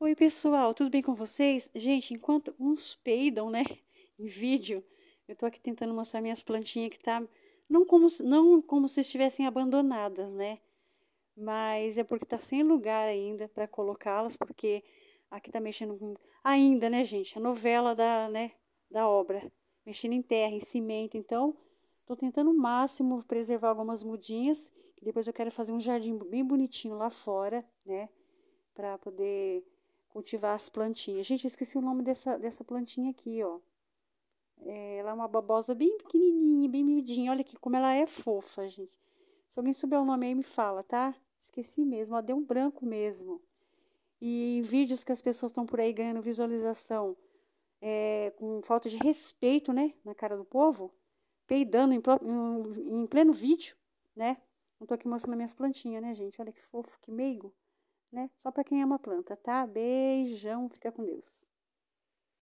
Oi, pessoal, tudo bem com vocês? Gente, enquanto uns peidam, né, em vídeo, eu tô aqui tentando mostrar minhas plantinhas que tá não como não como se estivessem abandonadas, né? Mas é porque tá sem lugar ainda para colocá-las, porque aqui tá mexendo com ainda, né, gente, a novela da, né, da obra, mexendo em terra, em cimento, então tô tentando o máximo preservar algumas mudinhas, que depois eu quero fazer um jardim bem bonitinho lá fora, né? Para poder cultivar as plantinhas. Gente, eu esqueci o nome dessa, dessa plantinha aqui, ó. É, ela é uma babosa bem pequenininha, bem miudinha. Olha aqui como ela é fofa, gente. Se alguém souber o nome aí, me fala, tá? Esqueci mesmo, ó, deu um branco mesmo. E vídeos que as pessoas estão por aí ganhando visualização é, com falta de respeito, né? Na cara do povo, peidando em, em, em pleno vídeo, né? Não tô aqui mostrando minhas plantinhas, né, gente? Olha que fofo, que meigo né? Só para quem ama planta, tá? Beijão, fica com Deus.